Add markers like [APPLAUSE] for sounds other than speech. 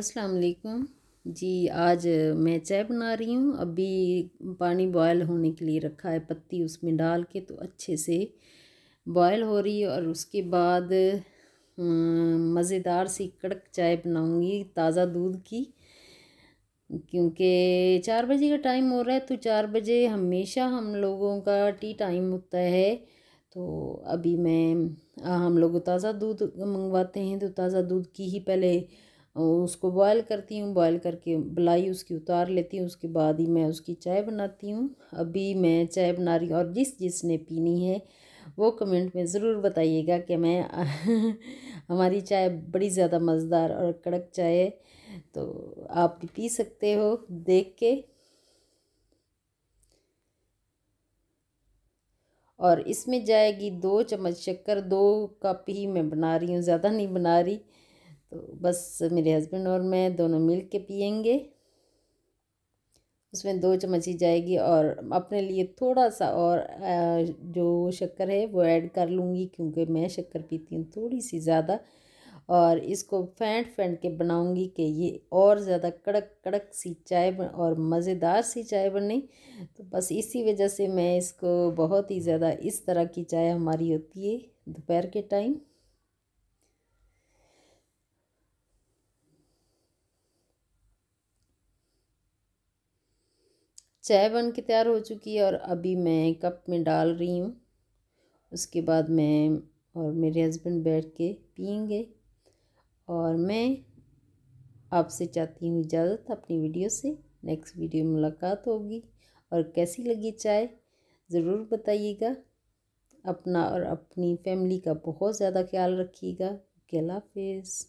अस्सलाम वालेकुम जी आज मैं चाय बना रही हूँ अभी पानी बॉयल होने के लिए रखा है पत्ती उसमें डाल के तो अच्छे से बॉयल हो रही है और उसके बाद हम्म, मज़ेदार सी कड़क चाय बनाऊँगी ताज़ा दूध की क्योंकि चार बजे का टाइम हो रहा है तो चार बजे हमेशा हम लोगों का टी टाइम होता है तो अभी मैं हम लोग ताज़ा दूध मंगवाते हैं तो ताज़ा दूध की ही पहले उसको बॉयल करती हूँ बॉयल करके बलाई उसकी उतार लेती हूँ उसके बाद ही मैं उसकी चाय बनाती हूँ अभी मैं चाय बना रही हूँ और जिस जिसने पीनी है वो कमेंट में ज़रूर बताइएगा कि मैं [LAUGHS] हमारी चाय बड़ी ज़्यादा मज़ेदार और कड़क चाय है तो आप भी पी सकते हो देख के और इसमें जाएगी दो चम्मच शक्कर दो कप ही मैं बना रही हूँ ज़्यादा नहीं बना रही तो बस मेरे हस्बैंड और मैं दोनों मिल के पियेंगे उसमें दो चम्मच ही जाएगी और अपने लिए थोड़ा सा और जो शक्कर है वो ऐड कर लूँगी क्योंकि मैं शक्कर पीती हूँ थोड़ी सी ज़्यादा और इसको फेंट फेंट के बनाऊंगी कि ये और ज़्यादा कड़क कड़क सी चाय बन और मज़ेदार सी चाय बने तो बस इसी वजह से मैं इसको बहुत ही ज़्यादा इस तरह की चाय हमारी होती है दोपहर के टाइम चाय बन के तैयार हो चुकी है और अभी मैं कप में डाल रही हूँ उसके बाद मैं और मेरे हस्बैंड बैठ के पियेंगे और मैं आपसे चाहती हूँ इजाज़त अपनी वीडियो से नेक्स्ट वीडियो मुलाकात होगी और कैसी लगी चाय ज़रूर बताइएगा अपना और अपनी फैमिली का बहुत ज़्यादा ख्याल रखिएगा अल्लाह हाफिज़